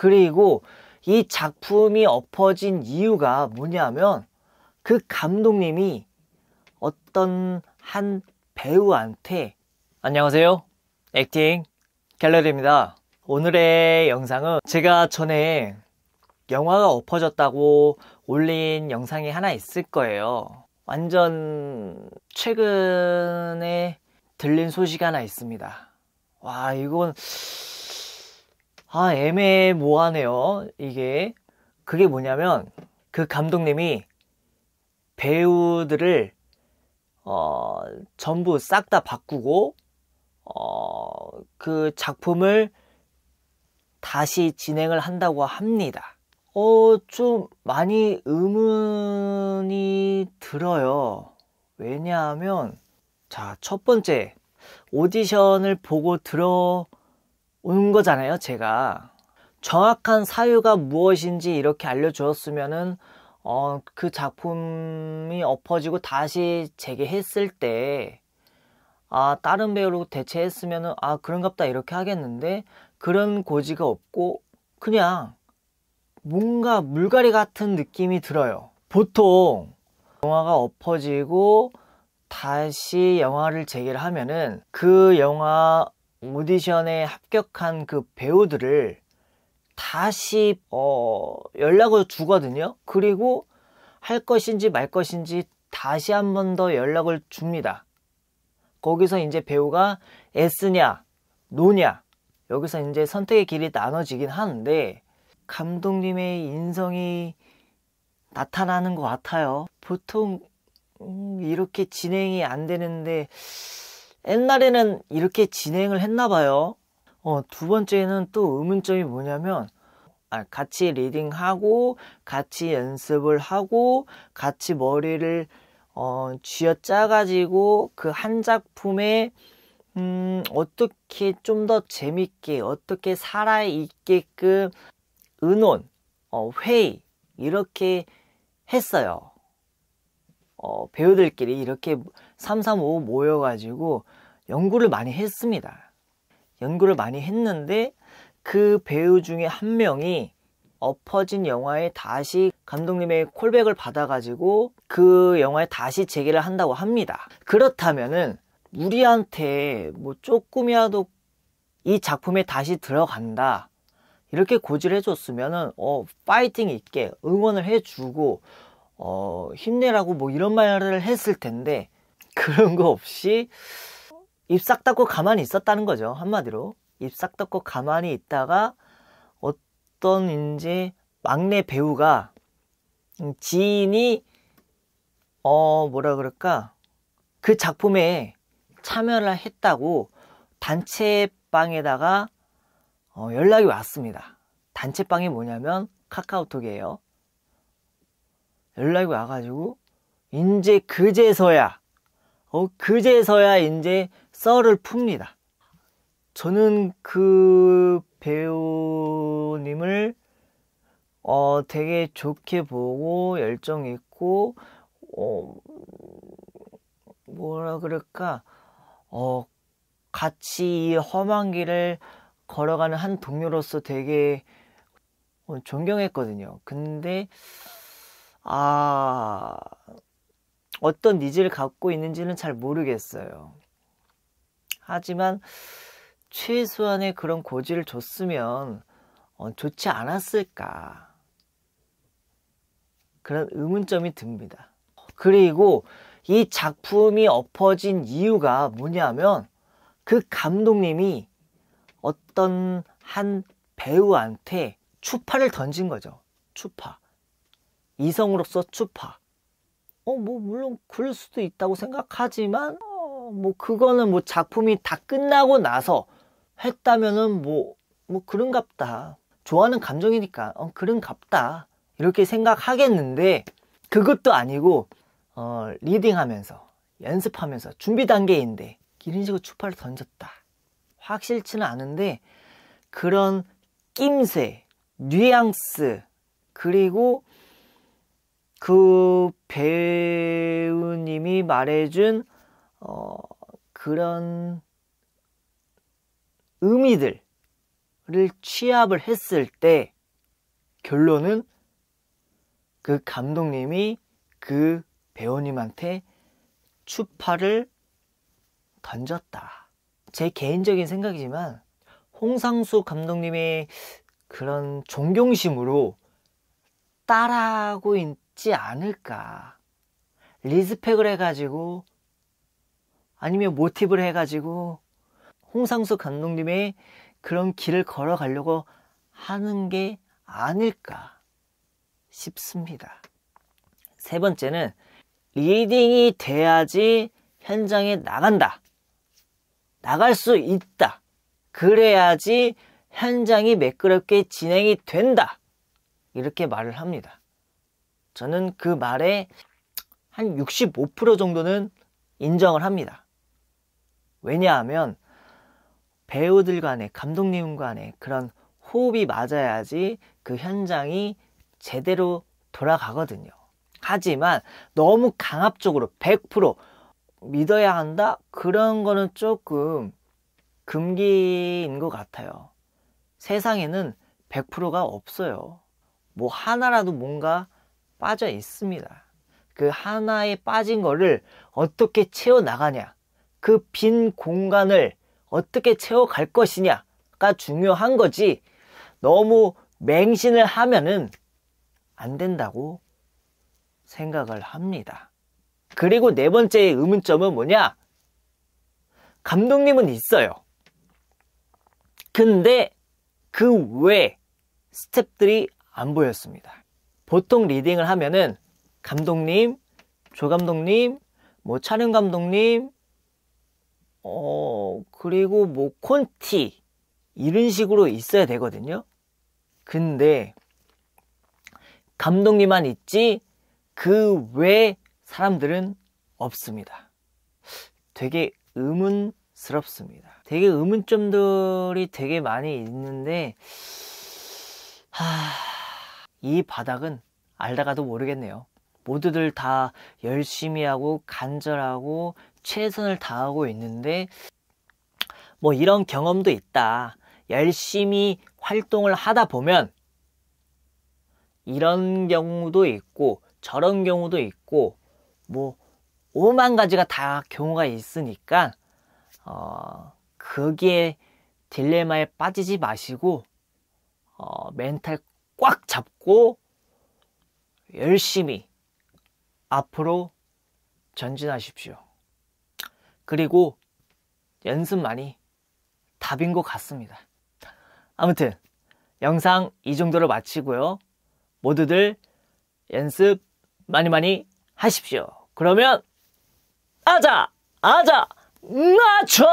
그리고 이 작품이 엎어진 이유가 뭐냐면 그 감독님이 어떤 한 배우한테 안녕하세요. 액팅 갤러리입니다. 오늘의 영상은 제가 전에 영화가 엎어졌다고 올린 영상이 하나 있을 거예요. 완전 최근에 들린 소식 하나 있습니다. 와, 이건 아, 애매모호하네요. 이게. 그게 뭐냐면, 그 감독님이 배우들을, 어, 전부 싹 다 바꾸고, 어, 그 작품을 다시 진행을 한다고 합니다. 어, 좀 많이 의문이 들어요. 왜냐하면, 자, 첫 번째, 오디션을 보고 들어, 온 거잖아요, 제가. 정확한 사유가 무엇인지 이렇게 알려주었으면은, 어, 그 작품이 엎어지고 다시 재개했을 때, 아, 다른 배우로 대체했으면은, 아, 그런갑다, 이렇게 하겠는데, 그런 고지가 없고, 그냥, 뭔가 물갈이 같은 느낌이 들어요. 보통, 영화가 엎어지고, 다시 영화를 재개를 하면은, 그 영화, 오디션에 합격한 그 배우들을 다시 어, 연락을 주거든요. 그리고 할 것인지 말 것인지 다시 한 번 더 연락을 줍니다. 거기서 이제 배우가 S냐, 노냐, 여기서 이제 선택의 길이 나눠지긴 하는데, 감독님의 인성이 나타나는 것 같아요. 보통, 음, 이렇게 진행이 안 되는데, 옛날에는 이렇게 진행을 했나 봐요. 어, 두 번째는 또 의문점이 뭐냐면 아, 같이 리딩하고 같이 연습을 하고 같이 머리를 어, 쥐어짜가지고 그 한 작품에 음, 어떻게 좀 더 재밌게 어떻게 살아있게끔 의논, 어, 회의 이렇게 했어요. 어, 배우들끼리 이렇게 335 모여가지고 연구를 많이 했습니다. 연구를 많이 했는데 그 배우 중에 한 명이 엎어진 영화에 다시 감독님의 콜백을 받아가지고 그 영화에 다시 재개를 한다고 합니다. 그렇다면은 우리한테 뭐 조금이라도 이 작품에 다시 들어간다. 이렇게 고지를 해줬으면은, 어, 파이팅 있게 응원을 해주고, 어, 힘내라고 뭐 이런 말을 했을 텐데 그런 거 없이 입 싹 닫고 가만히 있었다는 거죠. 한마디로. 입 싹 닫고 가만히 있다가 어떤 이제 막내 배우가 지인이 어, 뭐라 그럴까? 그 작품에 참여를 했다고 단체방에다가 어, 연락이 왔습니다. 단체방이 뭐냐면 카카오톡이에요. 연락이 와가지고 이제 그제서야 어 그제서야 이제 썰을 풉니다. 저는 그 배우님을 어 되게 좋게 보고 열정 있고 어 뭐라 그럴까 어 같이 이 험한 길을 걸어가는 한 동료로서 되게 존경했거든요. 근데 아, 어떤 니즈를 갖고 있는지는 잘 모르겠어요. 하지만 최소한의 그런 고지를 줬으면 어, 좋지 않았을까. 그런 의문점이 듭니다. 그리고 이 작품이 엎어진 이유가 뭐냐면 그 감독님이 어떤 한 배우한테 추파를 던진 거죠. 추파. 이성으로서 추파. 어, 뭐, 물론 그럴 수도 있다고 생각하지만, 어, 뭐, 그거는 뭐 작품이 다 끝나고 나서 했다면은 뭐, 뭐, 그런갑다. 좋아하는 감정이니까, 어, 그런갑다. 이렇게 생각하겠는데, 그것도 아니고, 어, 리딩하면서, 연습하면서, 준비 단계인데, 이런 식으로 추파를 던졌다. 확실치는 않은데, 그런 낌새, 뉘앙스, 그리고 그 배우님이 말해준 어, 그런 의미들을 취합을 했을 때 결론은 그 감독님이 그 배우님한테 추파를 던졌다. 제 개인적인 생각이지만 홍상수 감독님의 그런 존경심으로 따라하고 있 있지 않을까. 리스펙을 해가지고 아니면 모티브를 해가지고 홍상수 감독님의 그런 길을 걸어가려고 하는 게 아닐까 싶습니다. 세 번째는 리딩이 돼야지 현장에 나간다. 나갈 수 있다. 그래야지 현장이 매끄럽게 진행이 된다. 이렇게 말을 합니다. 저는 그 말에 한 65% 정도는 인정을 합니다. 왜냐하면 배우들 간에 감독님 간에 그런 호흡이 맞아야지 그 현장이 제대로 돌아가거든요. 하지만 너무 강압적으로 100% 믿어야 한다? 그런 거는 조금 금기인 것 같아요. 세상에는 100%가 없어요. 뭐 하나라도 뭔가 빠져 있습니다. 그 하나에 빠진 거를 어떻게 채워나가냐, 그 빈 공간을 어떻게 채워갈 것이냐가 중요한 거지, 너무 맹신을 하면은 안 된다고 생각을 합니다. 그리고 네 번째 의문점은 뭐냐? 감독님은 있어요. 근데 그 외에 스텝들이안 보였습니다. 보통 리딩을 하면은 감독님, 조 감독님, 뭐 촬영 감독님, 어, 그리고 뭐 콘티, 이런 식으로 있어야 되거든요. 근데 감독님만 있지 그 외 사람들은 없습니다. 되게 의문스럽습니다. 되게 의문점들이 되게 많이 있는데, 하, 이 바닥은 알다가도 모르겠네요. 모두들 다 열심히 하고 간절하고 최선을 다하고 있는데 뭐 이런 경험도 있다. 열심히 활동을 하다 보면 이런 경우도 있고 저런 경우도 있고 뭐 오만 가지가 다 경우가 있으니까 어거기 딜레마에 빠지지 마시고 어 멘탈 꽉 잡고 열심히 앞으로 전진하십시오. 그리고 연습만이 답인 것 같습니다. 아무튼 영상 이 정도로 마치고요. 모두들 연습 많이 많이 하십시오. 그러면 아자 아자 나쳐